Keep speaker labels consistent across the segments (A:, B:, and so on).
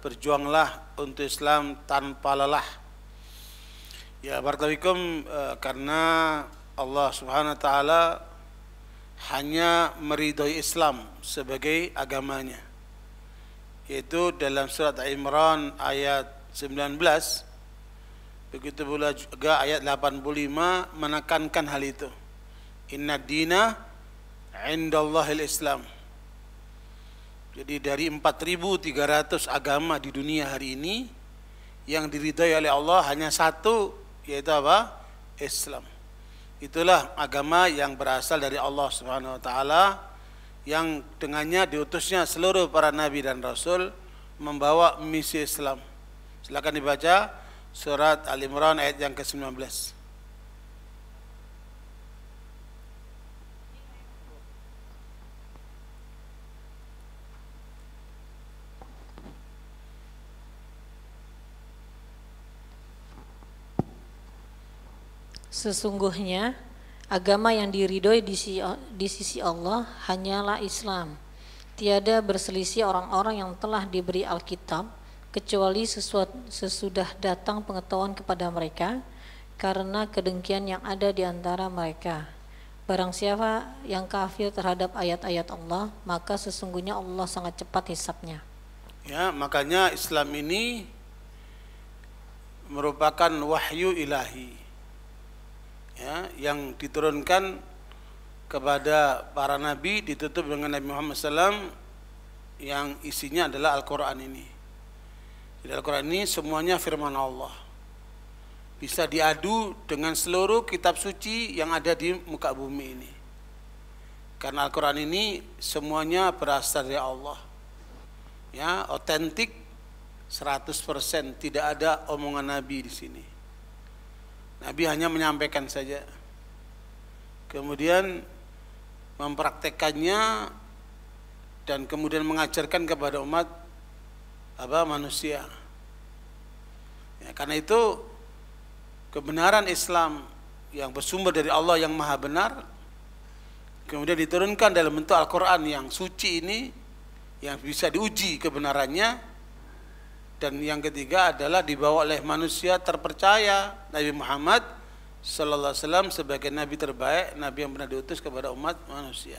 A: berjuanglah untuk Islam tanpa lelah. Ya barakalikum eh, karena Allah Subhanahu wa taala hanya meridai Islam sebagai agamanya. Yaitu dalam surat Al Imran ayat 19 begitu pula juga ayat 85 menekankan hal itu. Inna dina indallahi al-Islam. Jadi dari 4.300 agama di dunia hari ini yang diridhai oleh Allah hanya satu yaitu apa? Islam. Itulah agama yang berasal dari Allah Subhanahu wa taala yang dengannya diutusnya seluruh para nabi dan rasul membawa misi Islam. Silakan dibaca surat Al Imran ayat yang ke-19.
B: Sesungguhnya agama yang diridhoi di, di sisi Allah hanyalah Islam. Tiada berselisih orang-orang yang telah diberi Alkitab kecuali sesuatu, sesudah datang pengetahuan kepada mereka karena kedengkian yang ada di antara mereka. Barang siapa yang kafir terhadap ayat-ayat Allah, maka sesungguhnya Allah sangat cepat hisapnya.
A: Ya, makanya Islam ini merupakan wahyu ilahi ya, yang diturunkan kepada para nabi ditutup dengan Nabi Muhammad SAW yang isinya adalah Al-Quran ini. Di Al-Quran ini semuanya firman Allah. Bisa diadu dengan seluruh kitab suci yang ada di muka bumi ini. Karena Al-Quran ini semuanya berasal dari Allah. Ya, otentik 100%, tidak ada omongan Nabi di sini. Nabi hanya menyampaikan saja. Kemudian mempraktekannya dan kemudian mengajarkan kepada umat apa manusia. Ya, karena itu kebenaran Islam yang bersumber dari Allah yang Maha Benar kemudian diturunkan dalam bentuk Al-Qur'an yang suci ini yang bisa diuji kebenarannya dan yang ketiga adalah dibawa oleh manusia terpercaya Nabi Muhammad sallallahu alaihi wasallam sebagai nabi terbaik, nabi yang pernah diutus kepada umat manusia.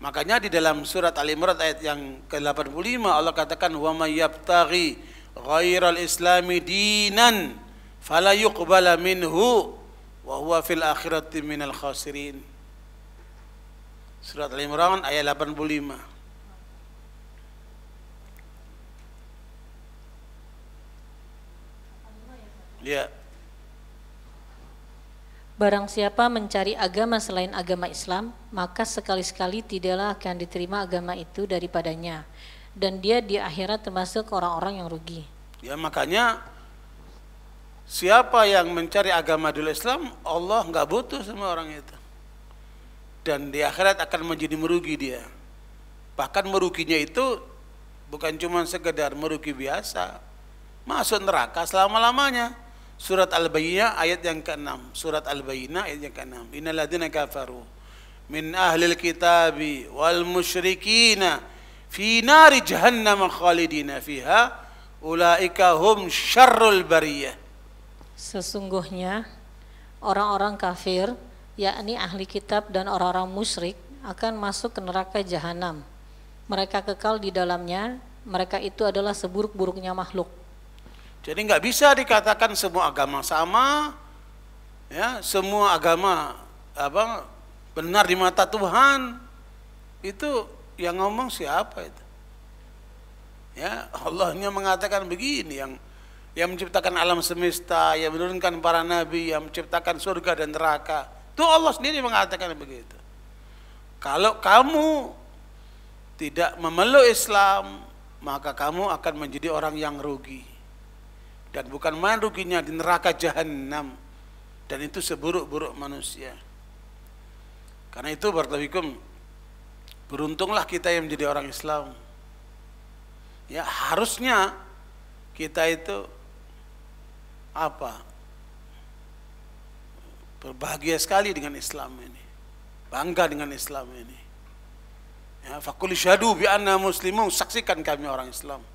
A: Makanya di dalam surat Al Imran ayat yang ke-85 Allah katakan wa mayyabtari yabtaghi ghairal islami dinan fala yuqbala minhu wa huwa fil akhirati minal khasirin. Surat Al Imran ayat 85. Ya,
B: Barang siapa mencari agama selain agama Islam, maka sekali-sekali tidaklah akan diterima agama itu daripadanya. Dan dia di akhirat termasuk orang-orang yang rugi.
A: Ya makanya siapa yang mencari agama dulu Islam, Allah nggak butuh sama orang itu. Dan di akhirat akan menjadi merugi dia. Bahkan meruginya itu bukan cuma sekedar merugi biasa, masuk neraka selama-lamanya. Surat Al-Bayyinah ayat yang ke-6. Surat Al-Bayyinah ayat yang ke-6. Innalladzina kafaru min ahlil kitabi wal musyrikina fi nari jahannam khalidina fiha ulaika hum syarrul bariyah.
B: Sesungguhnya orang-orang kafir yakni ahli kitab dan orang-orang musyrik akan masuk ke neraka jahanam. Mereka kekal di dalamnya, mereka itu adalah seburuk-buruknya makhluk.
A: Jadi nggak bisa dikatakan semua agama sama, ya semua agama apa benar di mata Tuhan. Itu yang ngomong siapa itu? Ya Allahnya mengatakan begini yang yang menciptakan alam semesta, yang menurunkan para nabi, yang menciptakan surga dan neraka. Itu Allah sendiri mengatakan begitu. Kalau kamu tidak memeluk Islam, maka kamu akan menjadi orang yang rugi dan bukan main ruginya di neraka jahanam dan itu seburuk-buruk manusia karena itu bertawikum beruntunglah kita yang menjadi orang Islam ya harusnya kita itu apa berbahagia sekali dengan Islam ini bangga dengan Islam ini ya fakul syadu bi anna muslimun saksikan kami orang Islam